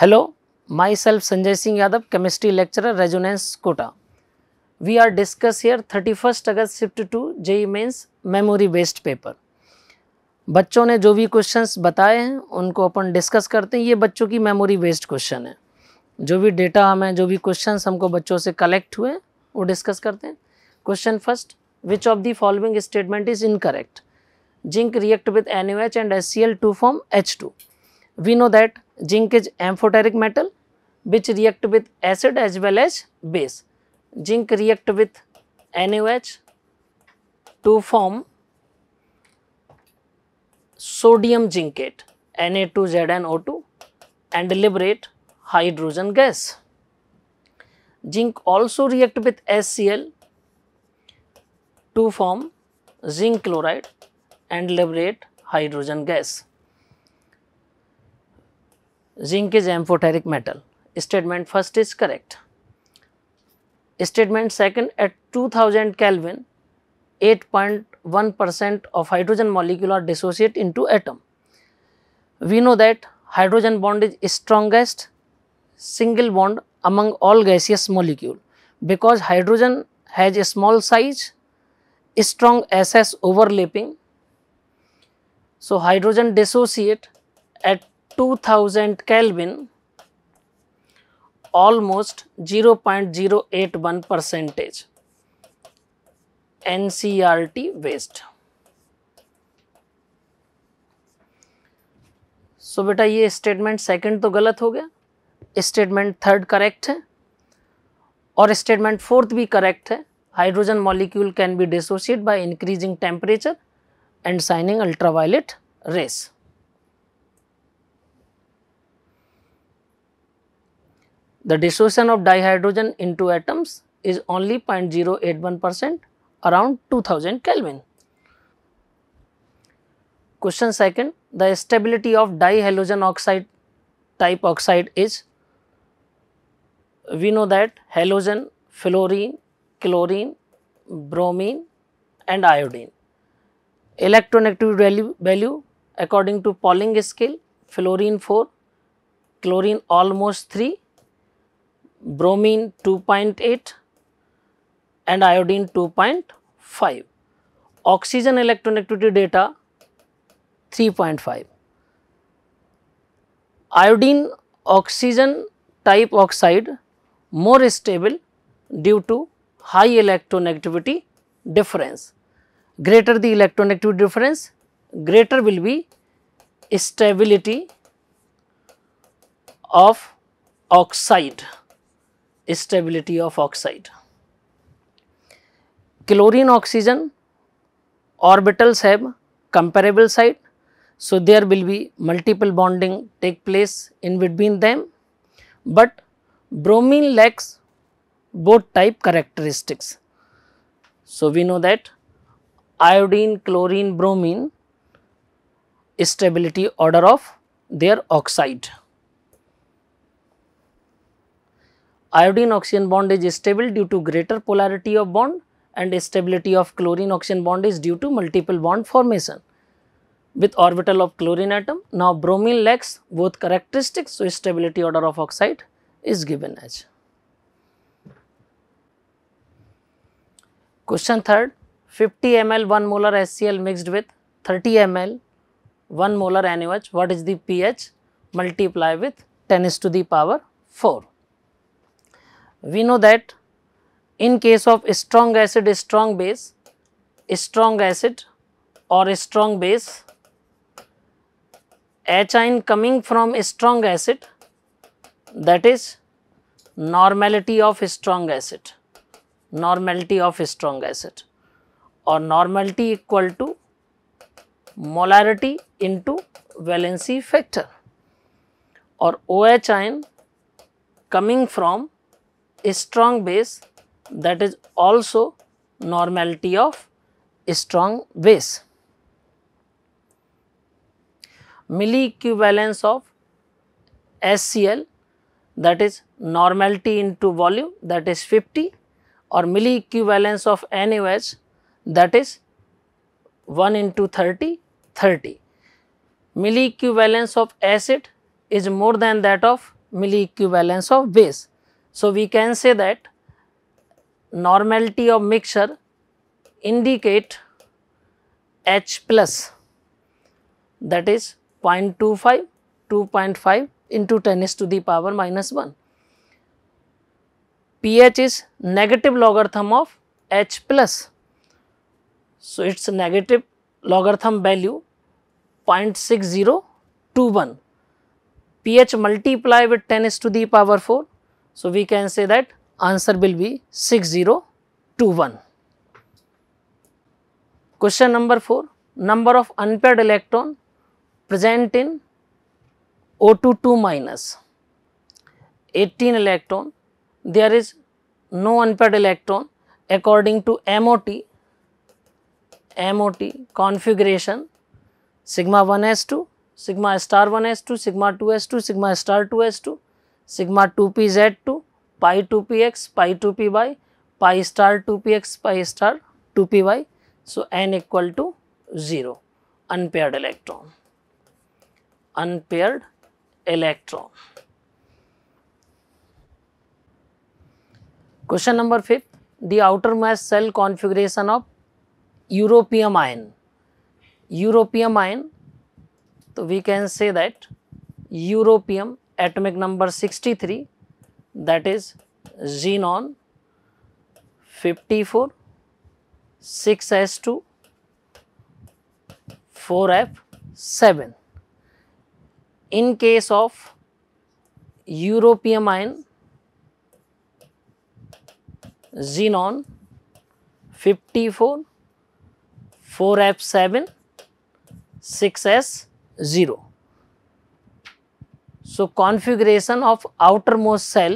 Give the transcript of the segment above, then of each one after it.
Hello my self Sanjay Singh Yadav chemistry lecturer Resonance Kota we are discuss here thirty first August shift two JE mains memory based paper बच्चों ने जो भी questions बताए हैं उनको अपन डिस्कस करते हैं ये बच्चों की मेमोरी बेस्ड क्वेश्चन है जो भी डेटा हमें जो भी क्वेश्चंस हमको बच्चों से कलेक्ट हुए वो डिस्कस करते हैं question first which of the following statement is incorrect zinc react with N and S C L two form H two we know that Zinc is amphoteric metal which react with acid as well as base. Zinc react with NaOH to form sodium zincate Na2ZnO2 and liberate hydrogen gas. Zinc also react with HCl to form zinc chloride and liberate hydrogen gas. Zinc is amphoteric metal statement first is correct statement second at two thousand kelvin at point one percent of hydrogen molecule are dissociate into atom we know that hydrogen bond is strongest single bond among all gaseous molecule because hydrogen has a small size strong s s overlapping so hydrogen dissociate at 2000 Kelvin almost 0.081 percentage NCRT based so बेटा ये statement second तो गलत हो गया statement third correct है और statement fourth भी correct है hydrogen molecule can be dissociate by increasing temperature and shining ultraviolet rays The dissociation of dihydrogen into atoms is only 0.081 percent around 2000 Kelvin. Question second, the stability of dihalogen oxide type oxide is, we know that halogen, fluorine, chlorine, bromine and iodine. Electronegative value, value according to Pauling scale, fluorine 4, chlorine almost 3 bromine 2.8 and iodine 2.5. Oxygen electron activity data 3.5. Iodine oxygen type oxide more stable due to high electron activity difference. Greater the electron activity difference, greater will be stability of oxide stability of oxide. Chlorine oxygen orbitals have comparable side. So, there will be multiple bonding take place in between them, but bromine lacks both type characteristics. So, we know that iodine, chlorine, bromine stability order of their oxide. Iodine oxygen bond is stable due to greater polarity of bond and stability of chlorine oxygen bond is due to multiple bond formation with orbital of chlorine atom. Now, bromine lacks both characteristics, so stability order of oxide is given as. Question third, 50 ml 1 molar HCl mixed with 30 ml 1 molar NaOH, what is the pH multiply with 10 is to the power 4 we know that in case of strong acid strong base, strong acid or strong base, H ion coming from strong acid that is normality of strong acid, normality of strong acid or normality equal to molarity into valency factor or OH ion coming from a strong base that is also normality of strong base. Milli equivalence of SCl that is normality into volume that is 50 or milli equivalence of NaOH that is 1 into 30 30. Milli equivalence of acid is more than that of milli equivalence of base so, we can say that normality of mixture indicate H plus that is 0.25, 2.5 into 10 is to the power minus 1. pH is negative logarithm of H plus. So, it is negative logarithm value 0.6021. pH multiply with 10 is to the power 4 so, we can say that answer will be 6021. Question number 4 number of unpaired electron present in O22 minus 18 electron there is no unpaired electron according to MOT MOT configuration sigma 1s2 sigma star 1s2 sigma 2s2 sigma star 2s2 sigma two p z two pi two p x pi two p y pi star two p x pi star two p y so n equal to zero unpaired electron unpaired electron question number fifth the outer most shell configuration of europium ion europium ion तो we can say that europium atomic number sixty three that is xenon fifty four six s two four f seven in case of europium ion non fifty four four f seven six s zero So, configuration of outermost cell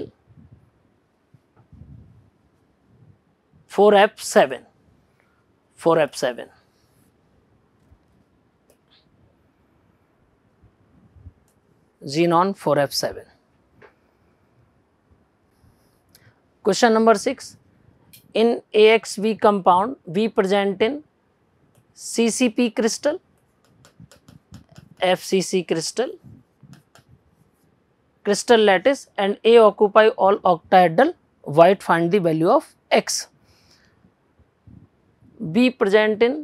4F7, 4F7. xenon 4F7. Question number 6. In AXV compound, v present in CCP crystal, FCC crystal, crystal lattice and A occupy all octahedral white find the value of x. B present in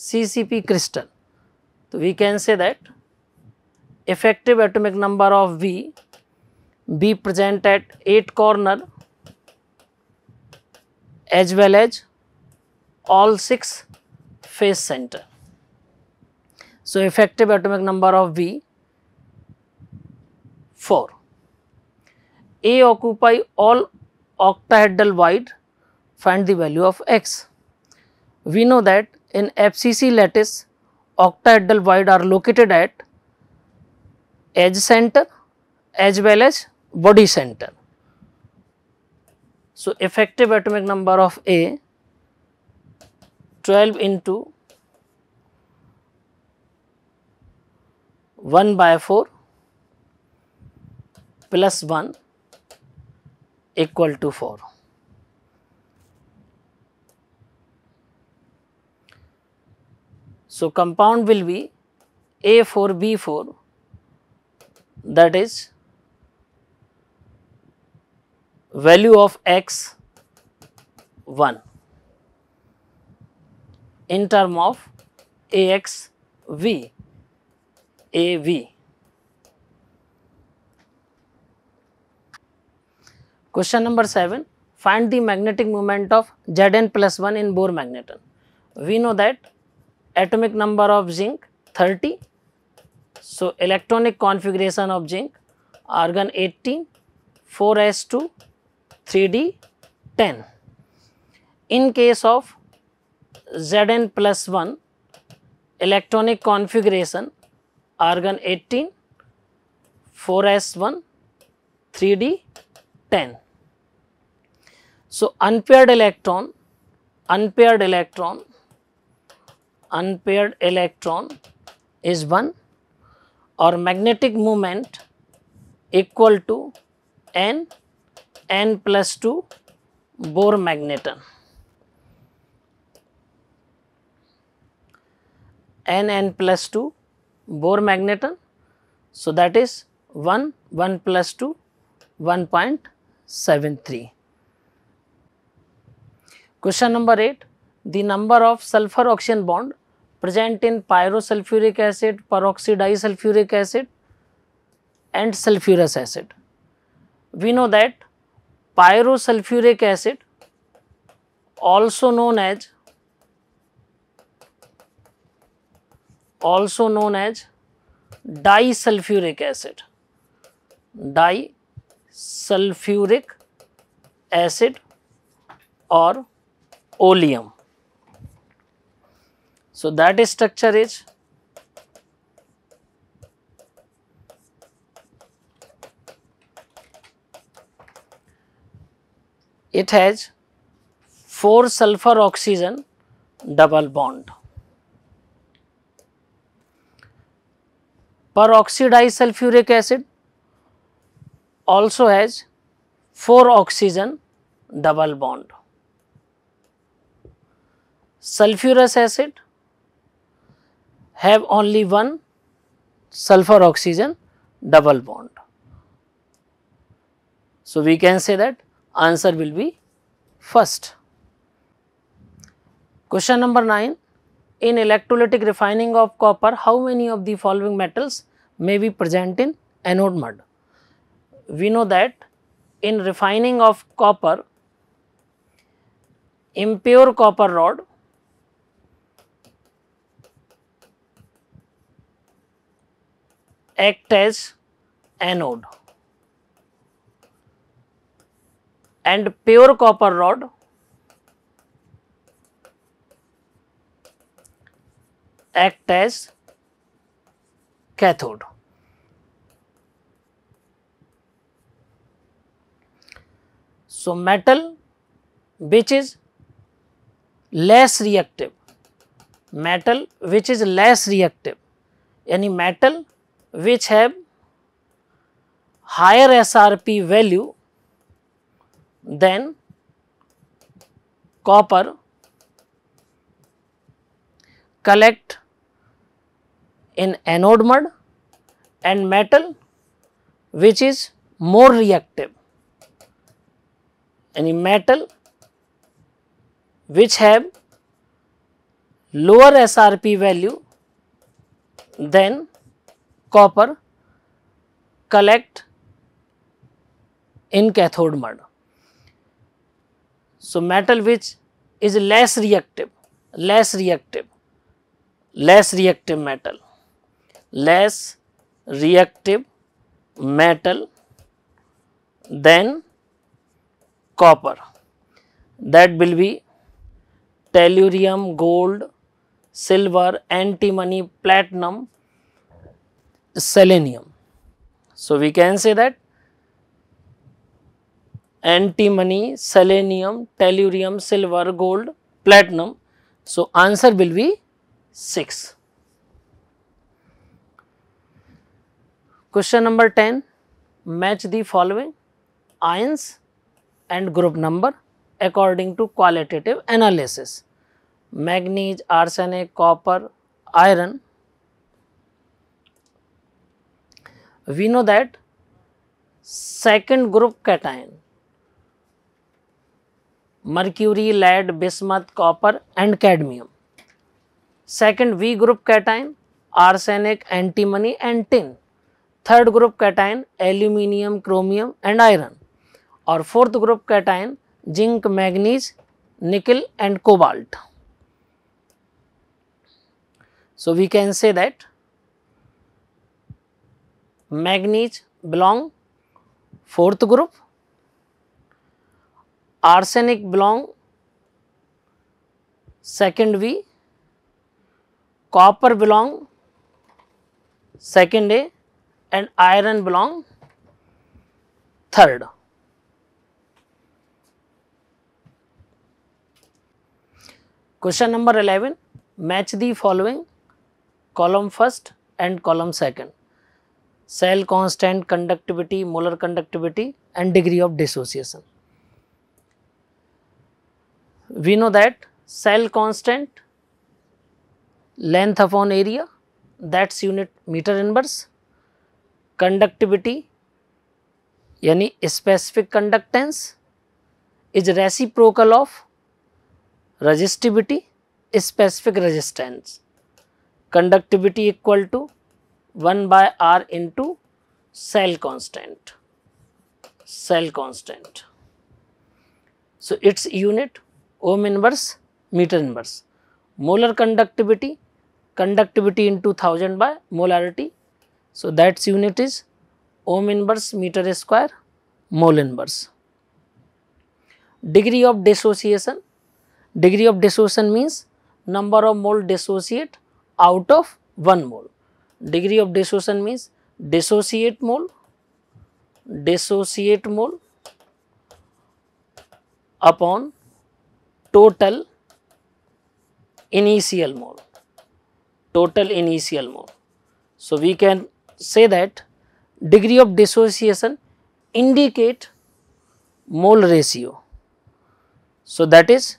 CCP crystal. So, we can say that effective atomic number of B, B present at 8 corner as well as all 6 face center. So, effective atomic number of B 4. A occupy all octahedral wide, find the value of x. We know that in FCC lattice, octahedral wide are located at edge center as well as body center. So, effective atomic number of A 12 into 1 by 4 plus 1 equal to 4. So, compound will be A4B4 that is value of x 1 in term of AXV AV Question number 7. Find the magnetic moment of Zn plus 1 in Bohr magneton. We know that atomic number of zinc 30. So, electronic configuration of zinc argon 18, 4s2, 3d 10. In case of Zn plus 1 electronic configuration argon 18, 4s1, 3d 10. So, unpaired electron, unpaired electron, unpaired electron is 1 or magnetic moment equal to n, n plus 2 Bohr magneton. n n plus 2 Bohr magneton. So, that is 1 1 plus 2 1.73. Question number 8. The number of sulfur oxygen bond present in pyrosulfuric acid, peroxidisulfuric acid and sulfurous acid. We know that pyrosulfuric acid also known as also known as disulfuric acid disulfuric acid or oleum. So, that structure is it has 4 sulfur oxygen double bond. Peroxidized sulfuric acid also has 4 oxygen double bond sulfurous acid have only one sulfur oxygen double bond. So, we can say that answer will be first. Question number 9 In electrolytic refining of copper, how many of the following metals may be present in anode mud? We know that in refining of copper, impure copper rod act as anode and pure copper rod act as cathode. So, metal which is less reactive, metal which is less reactive, any metal which have higher SRP value than copper collect in anode mud and metal which is more reactive any metal which have lower SRP value than copper collect in cathode mud so metal which is less reactive less reactive less reactive metal less reactive metal than copper that will be tellurium gold silver antimony platinum selenium. So, we can say that antimony, selenium, tellurium, silver, gold, platinum. So, answer will be 6. Question number 10 match the following ions and group number according to qualitative analysis manganese, arsenic, copper, iron we know that second group cation mercury lead bismuth copper and cadmium second v group cation arsenic antimony and tin third group cation aluminium chromium and iron और fourth group cation zinc manganese nickel and cobalt. So, we can say that manganese belong fourth group arsenic belong second B copper belong second A and iron belong third question number 11 match the following column first and column second cell constant, conductivity, molar conductivity and degree of dissociation. We know that cell constant, length upon area that is unit meter inverse, conductivity यानी specific conductance is reciprocal of resistivity specific resistance conductivity equal to 1 by r into cell constant, cell constant. So, its unit ohm inverse, meter inverse, molar conductivity, conductivity into 1000 by molarity. So, that's unit is ohm inverse meter square mole inverse. Degree of dissociation, degree of dissociation means number of mole dissociate out of 1 mole. Degree of dissociation means dissociate mole, dissociate mole upon total initial mole, total initial mole. So, we can say that degree of dissociation indicate mole ratio. So, that is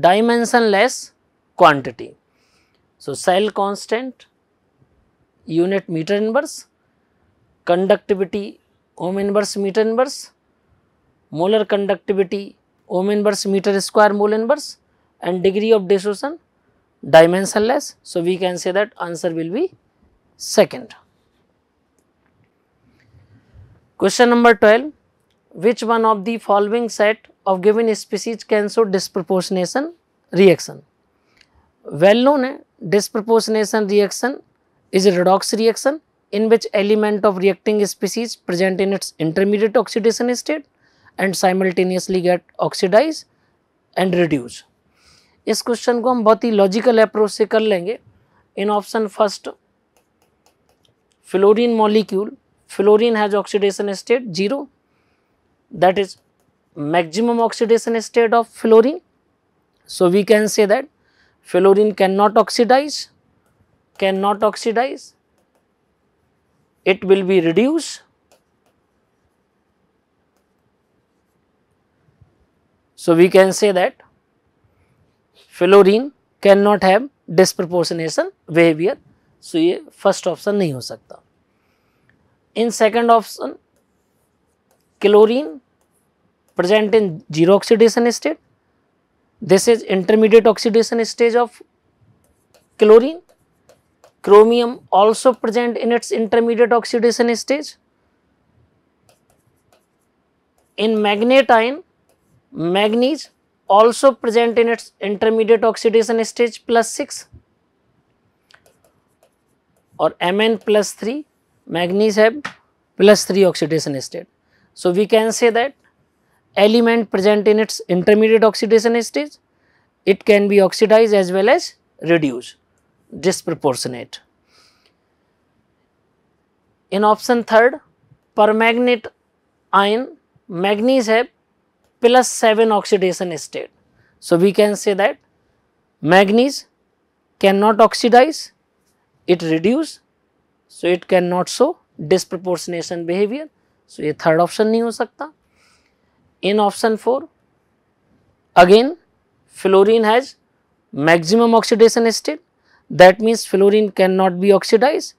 dimensionless quantity. So, cell constant unit metre inverse conductivity ohm inverse metre inverse molar conductivity ohm inverse metre square mole inverse and degree of dissociation dimension less so we can say that answer will be second question number twelve which one of the following set of given species can show disproportionation reaction well known है disproportionation reaction is a redox reaction in which element of reacting species present in its intermediate oxidation state and simultaneously get oxidized and reduce. इस question को हम बहुत ही logical approach से कर लेंगे in option first fluorine molecule fluorine has oxidation state zero that is maximum oxidation state of fluorine. So, we can say that fluorine cannot oxidize cannot oxidize, it will be reduced. So, we can say that fluorine can not have disproportionation behaviour so ये first option नहीं हो सकता in second option chlorine present in zero oxidation state this is intermediate oxidation stage of chlorine Chromium also present in its intermediate oxidation stage. In magnetine, manganese also present in its intermediate oxidation stage plus 6 or Mn plus 3, manganese have plus 3 oxidation state. So, we can say that element present in its intermediate oxidation stage, it can be oxidized as well as reduced. disproportionate. In option third, permanganate ion, manganese have plus seven oxidation state. So, we can say that manganese cannot oxidize, it reduce, so it cannot show disproportionation behavior. So, ये third option नहीं हो सकता. In option four, again fluorine has maximum oxidation state. that means fluorine cannot be oxidized,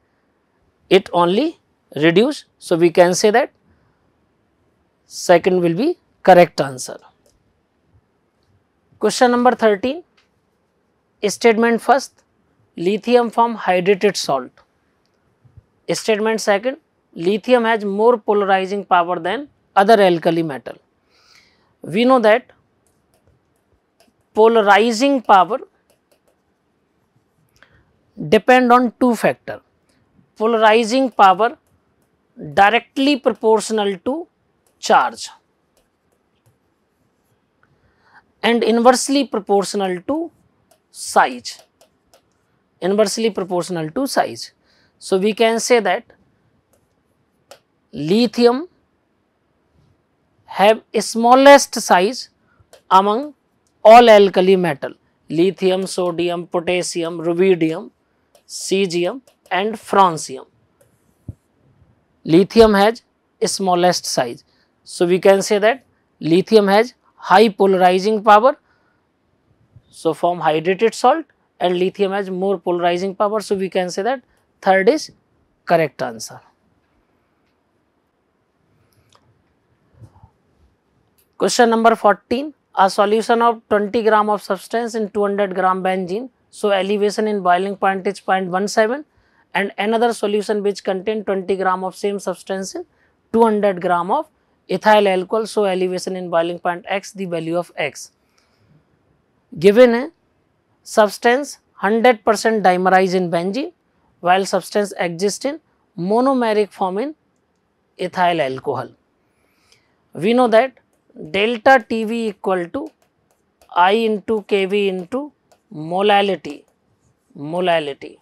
it only reduce. So, we can say that second will be correct answer. Question number 13, statement first lithium form hydrated salt. Statement second, lithium has more polarizing power than other alkali metal. We know that polarizing power depend on two factor polarizing power directly proportional to charge and inversely proportional to size inversely proportional to size so we can say that lithium have smallest size among all alkali metal lithium sodium potassium rubidium caesium and francium lithium has smallest size so we can say that lithium has high polarising power so form hydrated salt and lithium has more polarising power so we can say that third is correct answer question number fourteen a solution of twenty gram of substance in two hundred gram benzene so elevation in boiling point is 0.17 and another solution which contain 20 gram of same substance in 200 gram of ethyl alcohol so elevation in boiling point x the value of x given a substance 100% dimerized in benzene while substance exists in monomeric form in ethyl alcohol we know that delta tv equal to i into kv into molality molality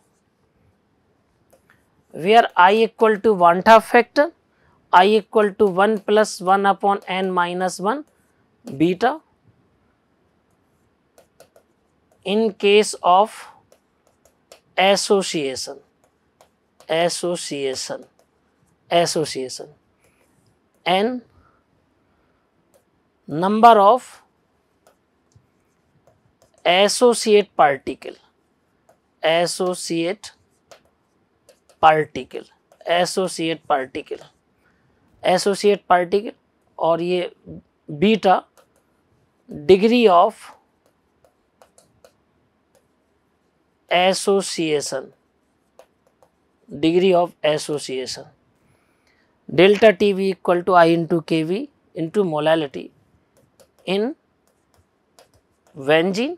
where i equal to one half factor i equal to 1 plus 1 upon n minus 1 beta in case of association association association n number of associate particle associate particle associate particle associate particle और ये beta degree of association degree of association delta t b equal to i into k b into molality in benzene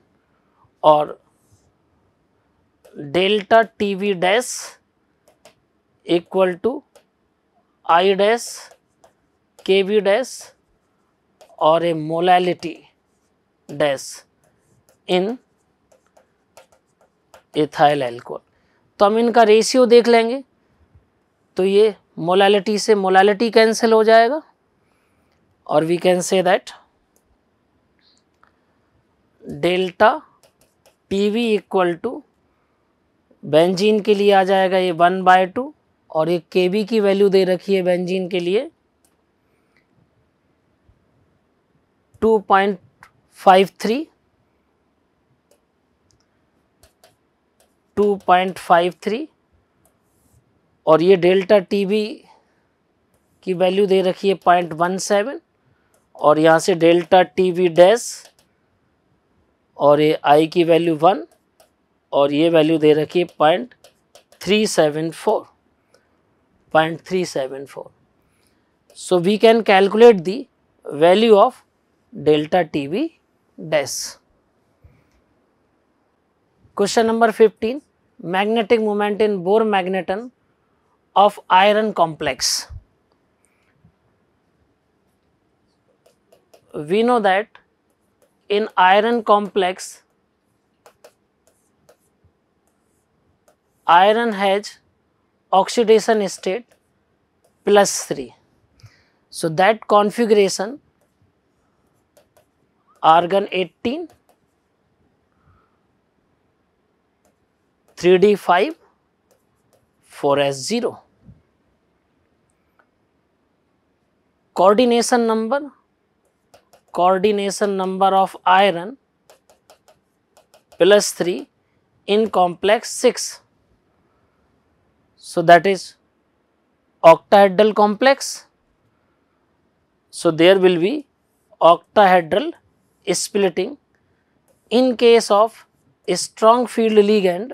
और delta t b dash equal to i dash k b dash और a molality dash in ethyl alcohol तो हम इनका ratio देख लेंगे तो ये molality से मोलैलिटी कैंसिल हो जाएगा और we can say that delta p b equal to benzene के लिए आ जाएगा ये वन बाय टू और ये के बी की वैल्यू दे रखी है बेंजीन के लिए two point five three two point five three और ये डेल्टा टी बी की वैल्यू दे रखी है पॉइंट वन सेवन और यहाँ से डेल्टा टी बी डैश और ये आई की वैल्यू वन और ये वैल्यू दे रखी है point three seven four point three seven four so we can calculate the value of delta t b dash question number fifteen magnetic moment in Bohr magneton of iron complex we know that in iron complex, iron has oxidation state plus 3. So, that configuration argon 18, 3D 5, 4S 0. Coordination number coordination number of iron plus 3 in complex 6. So, that is octahedral complex. So, there will be octahedral splitting in case of strong field ligand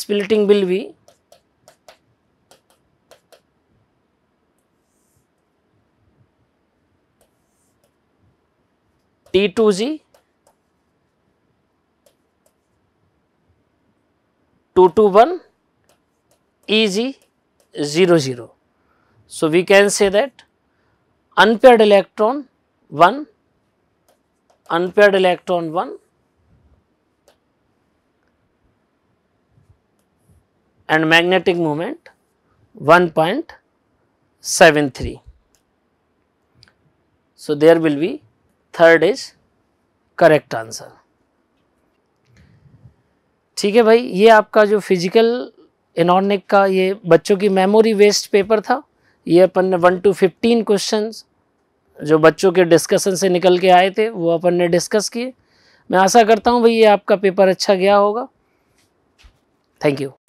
splitting will be T2G, 221 EG 00. So, we can say that unpaired electron 1, unpaired electron 1 and magnetic moment 1.73. So, there will be third is correct answer ठीक है भाई ये आपका जो physical इनॉर्निक का ये बच्चों की मेमोरी वेस्ट पेपर था ये अपन ने वन टू फिफ्टीन क्वेश्चन जो बच्चों के डिस्कशन से निकल के आए थे वो अपन ने डिस्कस किए मैं आशा करता हूँ भाई ये आपका पेपर अच्छा गया होगा थैंक यू